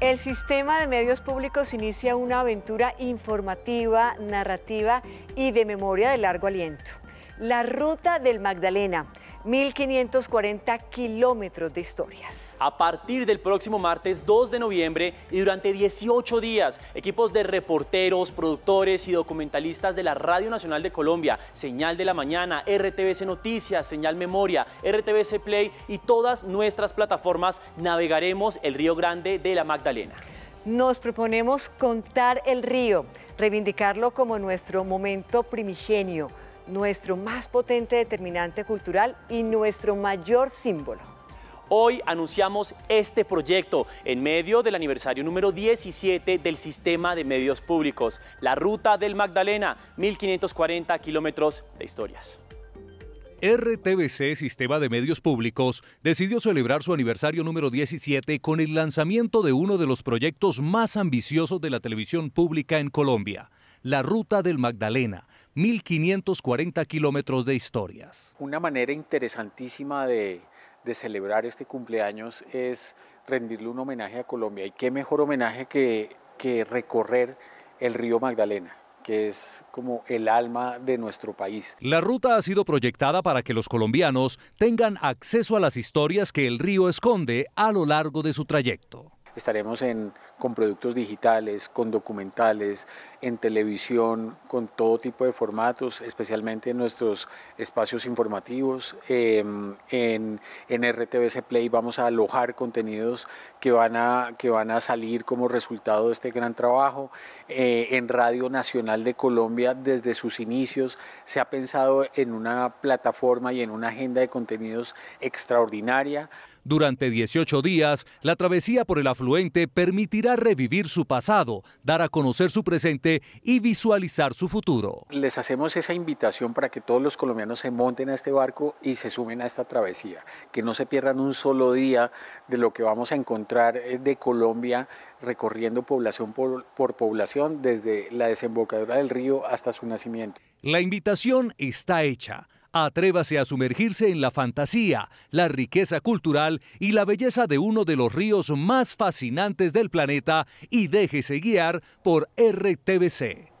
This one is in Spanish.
El sistema de medios públicos inicia una aventura informativa, narrativa y de memoria de largo aliento. La ruta del Magdalena 1.540 kilómetros de historias. A partir del próximo martes 2 de noviembre y durante 18 días, equipos de reporteros, productores y documentalistas de la Radio Nacional de Colombia, Señal de la Mañana, RTBC Noticias, Señal Memoria, RTBC Play y todas nuestras plataformas navegaremos el Río Grande de la Magdalena. Nos proponemos contar el río, reivindicarlo como nuestro momento primigenio nuestro más potente determinante cultural y nuestro mayor símbolo. Hoy anunciamos este proyecto en medio del aniversario número 17 del Sistema de Medios Públicos, la Ruta del Magdalena, 1540 kilómetros de historias. RTBC Sistema de Medios Públicos decidió celebrar su aniversario número 17 con el lanzamiento de uno de los proyectos más ambiciosos de la televisión pública en Colombia, la Ruta del Magdalena, 1.540 kilómetros de historias. Una manera interesantísima de, celebrar este cumpleaños es rendirle un homenaje a Colombia. ¿Y qué mejor homenaje que, que recorrer el río Magdalena? que es como el alma de nuestro país. La ruta ha sido proyectada para que los colombianos tengan acceso a las historias que el río esconde a lo largo de su trayecto. Estaremos en con productos digitales, con documentales, en televisión, con todo tipo de formatos, especialmente en nuestros espacios informativos. Em, en, en RTBC Play vamos a alojar contenidos que van a, que van a salir como resultado de este gran trabajo. Eh, en Radio Nacional de Colombia, desde sus inicios, se ha pensado en una plataforma y en una agenda de contenidos extraordinaria. Durante 18 días, la travesía por el afluente permitirá a revivir su pasado, dar a conocer su presente y visualizar su futuro. Les hacemos esa invitación para que todos los colombianos se monten a este barco y se sumen a esta travesía, que no se pierdan un solo día de lo que vamos a encontrar eh, de Colombia recorriendo población por, población desde la desembocadura del río hasta su nacimiento. La invitación está hecha. Atrévase a sumergirse en la fantasía, la riqueza cultural y la belleza de uno de los ríos más fascinantes del planeta y déjese guiar por RTBC.